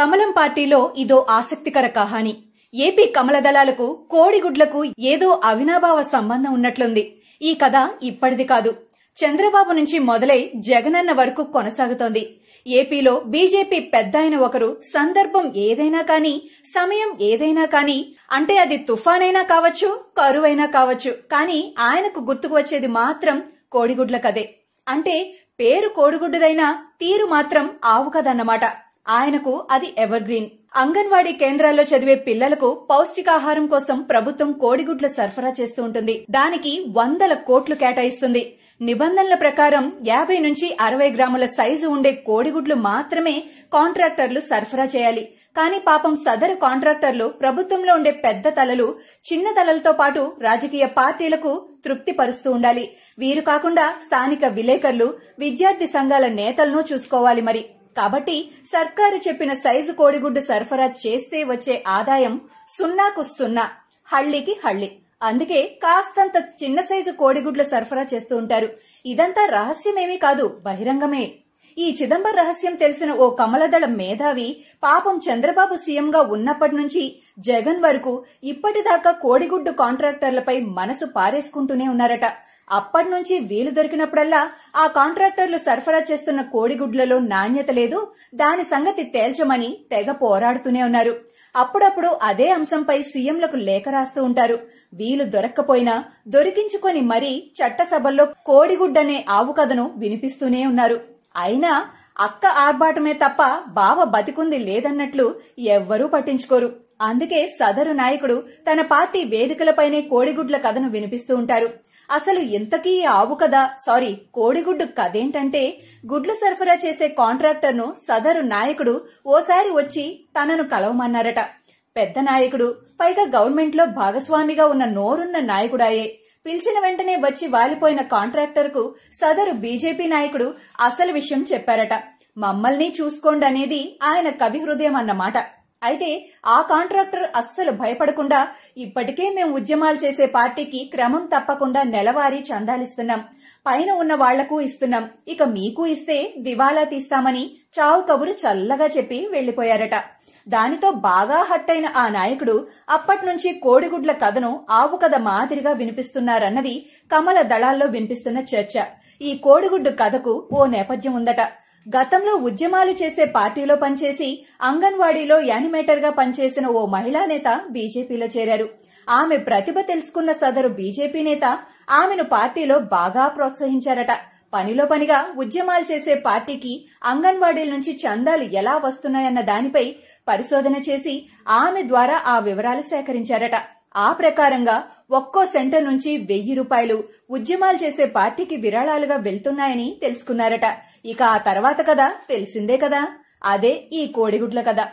కమలం పార్టీలో ఇదో ఆసక్తికర కహాని ఏపీ కమల దళాలకు కోడిగుడ్లకు ఏదో అవినాభావ సంబంధం ఉన్నట్లుంది ఈ కథ ఇప్పటిది కాదు చంద్రబాబు నుంచి మొదలై జగనన్న వరకు కొనసాగుతోంది ఏపీలో బీజేపీ పెద్ద అయిన ఒకరు సందర్భం ఏదైనా కానీ సమయం ఏదైనా కానీ అంటే అది తుఫానైనా కావచ్చు కరువైనా కావచ్చు కానీ ఆయనకు గుర్తుకు వచ్చేది మాత్రం కోడిగుడ్ల కదే అంటే పేరు కోడిగుడ్డుదైనా తీరు మాత్రం ఆవు కదన్నమాట ఆయనకు అది ఎవర్ గ్రీన్ అంగన్వాడీ కేంద్రాల్లో చదివే పిల్లలకు పౌష్టికాహారం కోసం ప్రభుత్వం కోడిగుడ్లు సరఫరా చేస్తూ ఉంటుంది దానికి వందల కోట్లు కేటాయిస్తుంది నిబంధనల ప్రకారం యాభై నుంచి అరవై గ్రాముల సైజు ఉండే కోడిగుడ్లు మాత్రమే కాంట్రాక్టర్లు సరఫరా చేయాలి కానీ పాపం సదరు కాంట్రాక్టర్లు ప్రభుత్వంలో ఉండే పెద్ద తలలు చిన్న తలలతో పాటు రాజకీయ పార్టీలకు తృప్తి పరుస్తూ ఉండాలి వీరు కాకుండా స్థానిక విలేకరులు విద్యార్థి సంఘాల నేతలను చూసుకోవాలి మరి కాబట్టి సర్కారు చెప్పిన సైజు కోడిగుడ్డు సరఫరా చేస్తే వచ్చే ఆదాయం సున్నాకు సున్నా హళ్లికి హళ్లి అందుకే కాస్తంత చిన్న సైజు కోడిగుడ్లు సరఫరా చేస్తూ ఉంటారు ఇదంతా రహస్యమేమీ కాదు బహిరంగమే ఈ చిదంబర రహస్యం తెలిసిన ఓ కమలదళ మేధావి పాపం చంద్రబాబు సీఎంగా ఉన్నప్పటి నుంచి జగన్ వరకు ఇప్పటిదాకా కోడిగుడ్డు కాంట్రాక్టర్లపై మనసు పారేసుకుంటూనే ఉన్నారట అప్పటినుంచి వీలు దొరికినప్పుడల్లా ఆ కాంట్రాక్టర్లు సరఫరా చేస్తున్న కోడిగుడ్లలో నాణ్యత లేదు దాని సంగతి తేల్చమని తెగ పోరాడుతూనే ఉన్నారు అప్పుడప్పుడు అదే అంశంపై సీఎంలకు లేఖ రాస్తూ ఉంటారు వీలు దొరక్కపోయినా దొరికించుకొని మరీ చట్టసభల్లో కోడిగుడ్డనే ఆవు కథను వినిపిస్తూనే ఉన్నారు అయినా అక్క ఆర్భాటమే తప్ప బావ బతికుంది లేదన్నట్లు ఎవ్వరూ పట్టించుకోరు అందుకే సదరు నాయకుడు తన పార్టీ వేదికలపైనే కోడిగుడ్ల కథను వినిపిస్తూ ఉంటారు అసలు ఇంతకీ ఆవు కథ సారీ కోడిగుడ్డు కదేంటంటే గుడ్లు సరఫరా చేసే కాంట్రాక్టర్ను సదరు నాయకుడు ఓసారి వచ్చి తనను కలవమన్నారట పెద్ద నాయకుడు పైగా గవర్నమెంట్లో భాగస్వామిగా ఉన్న నోరున్న నాయకుడాయే పిలిచిన వెంటనే వచ్చి వాలిపోయిన కాంట్రాక్టర్కు సదరు బీజేపీ నాయకుడు అసలు విషయం చెప్పారట మమ్మల్ని చూసుకోండి అనేది ఆయన కవి హృదయం అన్నమాట అయితే ఆ కాంట్రాక్టర్ అస్సలు భయపడకుండా ఇప్పటికే మేము ఉద్యమాలు చేసే పార్టీకి క్రమం తప్పకుండా నెలవారీ చందాలిస్తున్నాం పైన ఉన్న వాళ్లకు ఇస్తున్నాం ఇక మీకు ఇస్తే దివాలా తీస్తామని చావు కబురు చల్లగా చెప్పి వెళ్లిపోయారట దానితో బాగా హట్టైన ఆ నాయకుడు అప్పట్నుంచి కోడిగుడ్ల కథను ఆవు కథ మాదిరిగా వినిపిస్తున్నారన్నది కమల దళాల్లో వినిపిస్తున్న చర్చ ఈ కోడిగుడ్డు కథకు ఓ నేపథ్యం ఉందట గతంలో ఉద్యమాలు చేసే పార్టీలో పనిచేసి అంగన్వాడీలో యానిమేటర్గా పనిచేసిన ఓ మహిళా నేత బీజేపీలో చేరారు ఆమె ప్రతిభ తెలుసుకున్న సదరు బీజేపీ నేత ఆమెను పార్టీలో బాగా ప్రోత్సహించారట పనిలో పనిగా ఉద్యమాలు చేసే పార్టీకి అంగన్వాడీల నుంచి చందాలు ఎలా వస్తున్నాయన్న దానిపై పరిశోధన చేసి ఆమె ద్వారా ఆ వివరాలు సేకరించారట ఆ ప్రకారంగా ఒక్కో సెంటర్ నుంచి వెయ్యి రూపాయలు ఉద్యమాలు చేసే పార్టీకి విరాళాలుగా వెళ్తున్నాయని తెలుసుకున్నారట ఇక ఆ తర్వాత కదా తెలిసిందే కదా అదే ఈ కోడిగుడ్ల కదా